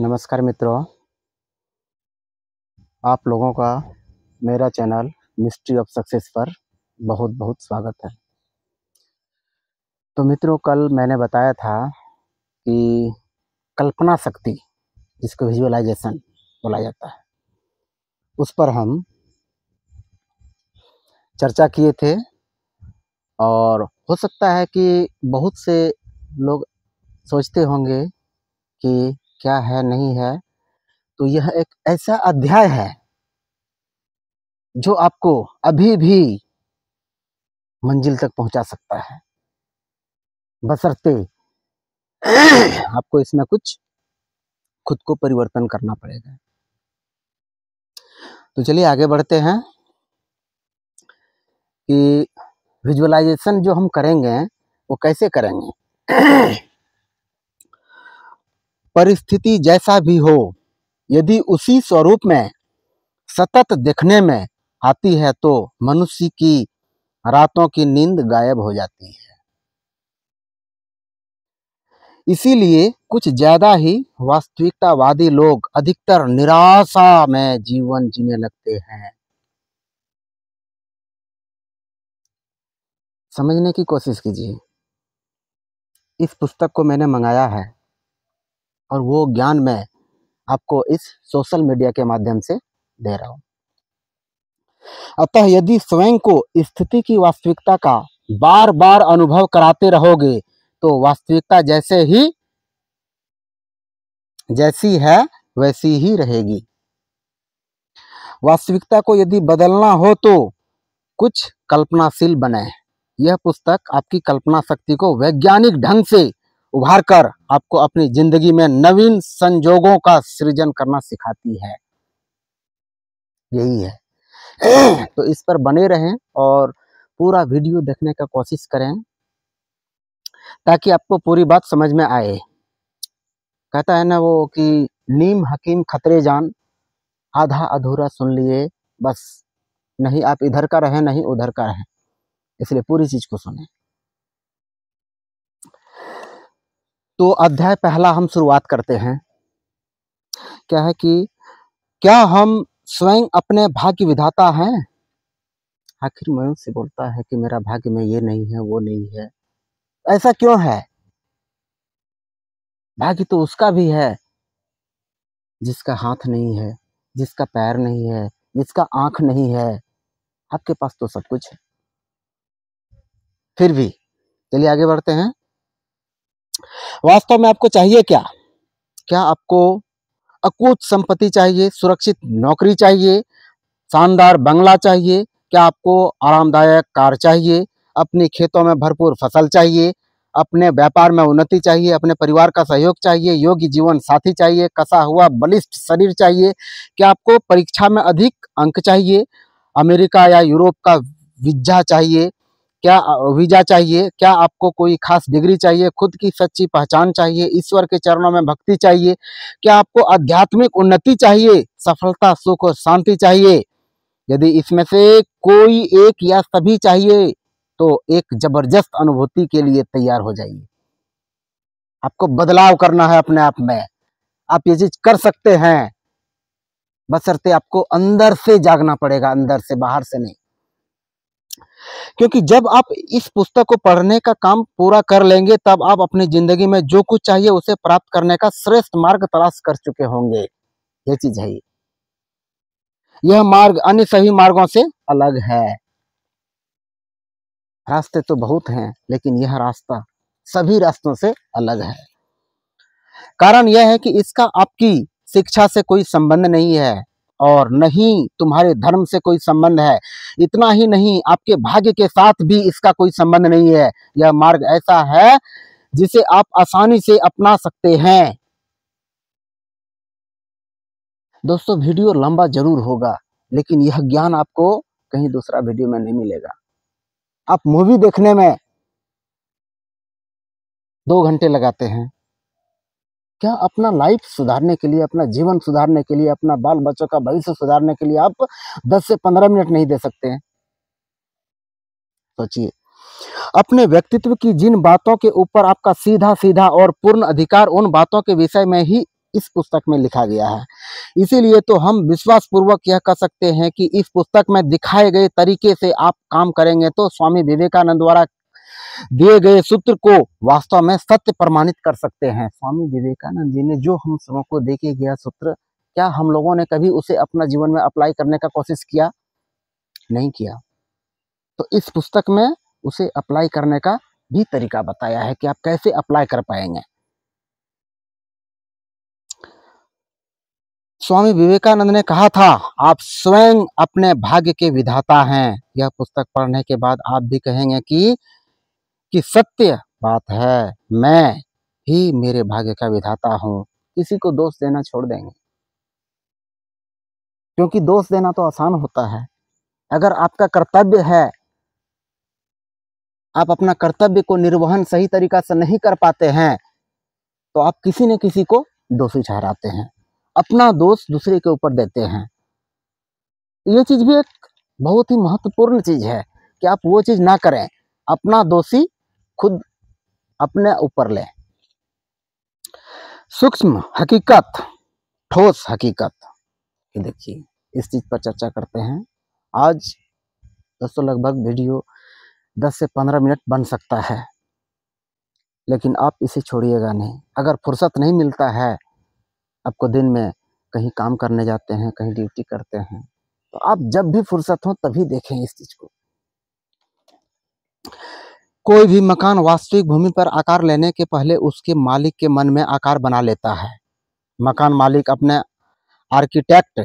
नमस्कार मित्रों आप लोगों का मेरा चैनल मिस्ट्री ऑफ सक्सेस पर बहुत बहुत स्वागत है तो मित्रों कल मैंने बताया था कि कल्पना शक्ति जिसको विजुअलाइजेशन बोला जाता है उस पर हम चर्चा किए थे और हो सकता है कि बहुत से लोग सोचते होंगे कि क्या है नहीं है तो यह एक ऐसा अध्याय है जो आपको अभी भी मंजिल तक पहुंचा सकता है बसरते आपको इसमें कुछ खुद को परिवर्तन करना पड़ेगा तो चलिए आगे बढ़ते हैं कि विजुअलाइजेशन जो हम करेंगे वो कैसे करेंगे परिस्थिति जैसा भी हो यदि उसी स्वरूप में सतत देखने में आती है तो मनुष्य की रातों की नींद गायब हो जाती है इसीलिए कुछ ज्यादा ही वास्तविकतावादी लोग अधिकतर निराशा में जीवन जीने लगते हैं समझने की कोशिश कीजिए इस पुस्तक को मैंने मंगाया है और वो ज्ञान मैं आपको इस सोशल मीडिया के माध्यम से दे रहा हूं अतः यदि स्वयं को स्थिति की वास्तविकता का बार बार अनुभव कराते रहोगे तो वास्तविकता जैसे ही जैसी है वैसी ही रहेगी वास्तविकता को यदि बदलना हो तो कुछ कल्पनाशील बने यह पुस्तक आपकी कल्पना शक्ति को वैज्ञानिक ढंग से उभार कर आपको अपनी जिंदगी में नवीन संजोगों का सृजन करना सिखाती है यही है तो इस पर बने रहें और पूरा वीडियो देखने का कोशिश करें ताकि आपको पूरी बात समझ में आए कहता है ना वो कि नीम हकीम खतरे जान आधा अधूरा सुन लिए बस नहीं आप इधर का रहें नहीं उधर का रहें इसलिए पूरी चीज़ को सुने तो अध्याय पहला हम शुरुआत करते हैं क्या है कि क्या हम स्वयं अपने भाग्य विधाता हैं आखिर मनुष्य बोलता है कि मेरा भाग्य में ये नहीं है वो नहीं है ऐसा क्यों है भाग्य तो उसका भी है जिसका हाथ नहीं है जिसका पैर नहीं है जिसका आंख नहीं है आपके पास तो सब कुछ है फिर भी चलिए आगे बढ़ते हैं वास्तव में आपको चाहिए क्या क्या आपको अकूत संपत्ति चाहिए सुरक्षित नौकरी चाहिए शानदार बंगला चाहिए क्या आपको आरामदायक कार चाहिए अपने खेतों में भरपूर फसल चाहिए अपने व्यापार में उन्नति चाहिए अपने परिवार का सहयोग चाहिए योग्य जीवन साथी चाहिए कसा हुआ बलिष्ठ शरीर चाहिए क्या आपको परीक्षा में अधिक अंक चाहिए अमेरिका या यूरोप का वीजा चाहिए क्या वीजा चाहिए क्या आपको कोई खास डिग्री चाहिए खुद की सच्ची पहचान चाहिए ईश्वर के चरणों में भक्ति चाहिए क्या आपको आध्यात्मिक उन्नति चाहिए सफलता सुख और शांति चाहिए यदि इसमें से कोई एक या सभी चाहिए तो एक जबरदस्त अनुभूति के लिए तैयार हो जाइए आपको बदलाव करना है अपने आप में आप ये चीज कर सकते हैं बसरते आपको अंदर से जागना पड़ेगा अंदर से बाहर से नहीं क्योंकि जब आप इस पुस्तक को पढ़ने का काम पूरा कर लेंगे तब आप अपनी जिंदगी में जो कुछ चाहिए उसे प्राप्त करने का श्रेष्ठ मार्ग तलाश कर चुके होंगे ये चीज है यह मार्ग अन्य सभी मार्गों से अलग है रास्ते तो बहुत हैं लेकिन यह रास्ता सभी रास्तों से अलग है कारण यह है कि इसका आपकी शिक्षा से कोई संबंध नहीं है और नहीं तुम्हारे धर्म से कोई संबंध है इतना ही नहीं आपके भाग्य के साथ भी इसका कोई संबंध नहीं है यह मार्ग ऐसा है जिसे आप आसानी से अपना सकते हैं दोस्तों वीडियो लंबा जरूर होगा लेकिन यह ज्ञान आपको कहीं दूसरा वीडियो में नहीं मिलेगा आप मूवी देखने में दो घंटे लगाते हैं क्या अपना लाइफ सुधारने के लिए अपना जीवन सुधारने के लिए अपना बाल बच्चों का भविष्य सुधारने के लिए आप 10 से 15 मिनट नहीं दे सकते हैं सोचिए अपने व्यक्तित्व की जिन बातों के ऊपर आपका सीधा सीधा और पूर्ण अधिकार उन बातों के विषय में ही इस पुस्तक में लिखा गया है इसीलिए तो हम विश्वास पूर्वक यह कह सकते हैं कि इस पुस्तक में दिखाए गए तरीके से आप काम करेंगे तो स्वामी विवेकानंद द्वारा दिए गए सूत्र को वास्तव में सत्य प्रमाणित कर सकते हैं स्वामी विवेकानंद जी ने जो हम को देखे गया सूत्र क्या हम लोगों ने कभी उसे अपना जीवन में अप्लाई करने का कोशिश किया नहीं किया तो इस पुस्तक में उसे अप्लाई करने का भी तरीका बताया है कि आप कैसे अप्लाई कर पाएंगे स्वामी विवेकानंद ने कहा था आप स्वयं अपने भाग्य के विधाता हैं यह पुस्तक पढ़ने के बाद आप भी कहेंगे कि कि सत्य बात है मैं ही मेरे भाग्य का विधाता हूं किसी को दोष देना छोड़ देंगे क्योंकि दोष देना तो आसान होता है अगर आपका कर्तव्य है आप अपना कर्तव्य को निर्वहन सही तरीका से नहीं कर पाते हैं तो आप किसी न किसी को दोषी ठहराते हैं अपना दोष दूसरे के ऊपर देते हैं ये चीज़ भी एक बहुत ही महत्वपूर्ण चीज़ है कि आप वो चीज़ ना करें अपना दोषी खुद अपने ऊपर लें सूक्ष्म हकीकत ठोस हकीकत ये देखिए इस चीज़ पर चर्चा करते हैं आज दोस्तों लगभग वीडियो 10 से 15 मिनट बन सकता है लेकिन आप इसे छोड़िएगा नहीं अगर फुर्सत नहीं मिलता है आपको दिन में कहीं काम करने जाते हैं कहीं ड्यूटी करते हैं तो आप जब भी फुर्सत हो तभी देखें इस चीज़ को कोई भी मकान वास्तविक भूमि पर आकार लेने के पहले उसके मालिक के मन में आकार बना लेता है मकान मालिक अपने आर्किटेक्ट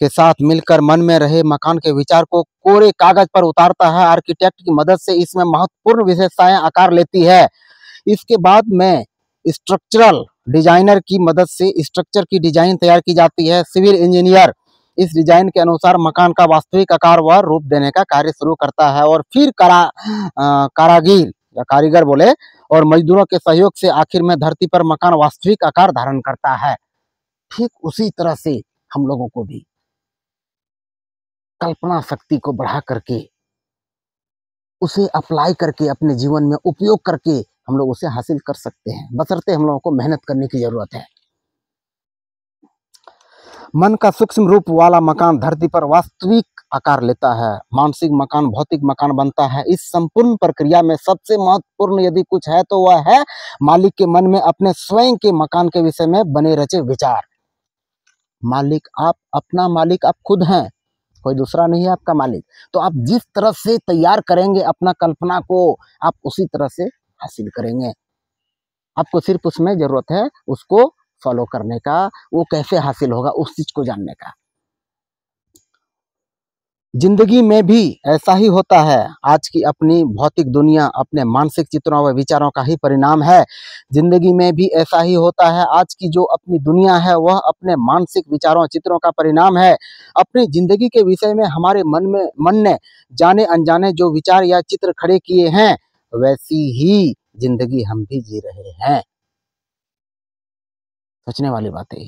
के साथ मिलकर मन में रहे मकान के विचार को कोरे कागज पर उतारता है आर्किटेक्ट की मदद से इसमें महत्वपूर्ण विशेषताएं आकार लेती है इसके बाद में स्ट्रक्चरल डिजाइनर की मदद से स्ट्रक्चर की डिजाइन तैयार की जाती है सिविल इंजीनियर इस डिजाइन के अनुसार मकान का वास्तविक आकार व रूप देने का कार्य शुरू करता है और फिर करा आ, कारागीर या कारीगर बोले और मजदूरों के सहयोग से आखिर में धरती पर मकान वास्तविक आकार धारण करता है ठीक उसी तरह से हम लोगों को भी कल्पना शक्ति को बढ़ा करके उसे अप्लाई करके अपने जीवन में उपयोग करके हम लोग उसे हासिल कर सकते हैं बसरते हम लोगों को मेहनत करने की जरूरत है मन का सूक्ष्म रूप वाला मकान धरती पर वास्तविक आकार लेता है मानसिक मकान भौतिक मकान बनता है इस संपूर्ण प्रक्रिया में सबसे महत्वपूर्ण यदि कुछ है तो वह है मालिक के मन में अपने स्वयं के मकान के विषय में बने रचे विचार मालिक आप अपना मालिक आप खुद हैं कोई दूसरा नहीं है आपका मालिक तो आप जिस तरह से तैयार करेंगे अपना कल्पना को आप उसी तरह से हासिल करेंगे आपको सिर्फ उसमें ज़रूरत है उसको फॉलो करने का वो कैसे हासिल होगा उस चीज़ को जानने का जिंदगी में भी ऐसा ही होता है आज की अपनी भौतिक दुनिया अपने मानसिक चित्रों व विचारों का ही परिणाम है जिंदगी में भी ऐसा ही होता है आज की जो अपनी दुनिया है वह अपने मानसिक विचारों चित्रों का परिणाम है अपनी जिंदगी के विषय में हमारे मन में मन ने जाने अनजाने जो विचार या चित्र खड़े किए हैं वैसी ही जिंदगी हम भी जी रहे हैं सोचने वाली बात है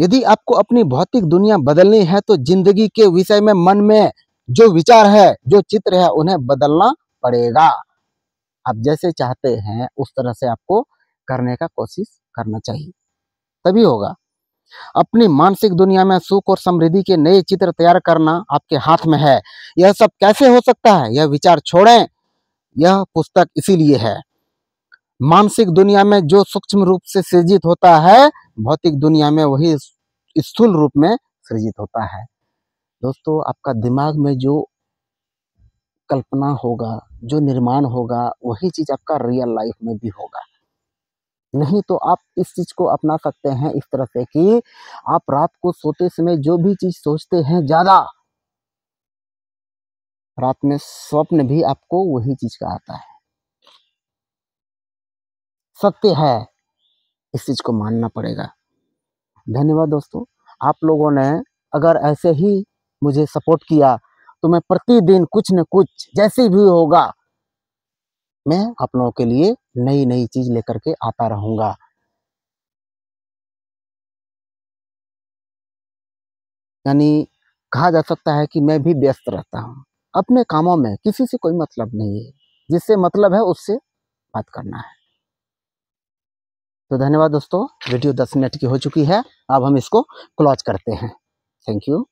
यदि आपको अपनी भौतिक दुनिया बदलनी है तो जिंदगी के विषय में मन में जो विचार है जो चित्र है उन्हें बदलना पड़ेगा आप जैसे चाहते हैं उस तरह से आपको करने का कोशिश करना चाहिए तभी होगा अपनी मानसिक दुनिया में सुख और समृद्धि के नए चित्र तैयार करना आपके हाथ में है यह सब कैसे हो सकता है यह विचार छोड़ें यह पुस्तक इसीलिए है मानसिक दुनिया में जो सूक्ष्म रूप से सृजित होता है भौतिक दुनिया में वही स्थूल रूप में सृजित होता है दोस्तों आपका दिमाग में जो कल्पना होगा जो निर्माण होगा वही चीज़ आपका रियल लाइफ में भी होगा नहीं तो आप इस चीज़ को अपना सकते हैं इस तरह से कि आप रात को सोते समय जो भी चीज़ सोचते हैं ज़्यादा रात में स्वप्न भी आपको वही चीज़ का आता है सत्य है इस चीज़ को मानना पड़ेगा धन्यवाद दोस्तों आप लोगों ने अगर ऐसे ही मुझे सपोर्ट किया तो मैं प्रतिदिन कुछ न कुछ जैसे भी होगा मैं आप लोगों के लिए नई नई चीज़ लेकर के आता रहूंगा यानी कहा जा सकता है कि मैं भी व्यस्त रहता हूं अपने कामों में किसी से कोई मतलब नहीं है जिससे मतलब है उससे बात करना है तो धन्यवाद दोस्तों वीडियो दस मिनट की हो चुकी है अब हम इसको क्लॉज करते हैं थैंक यू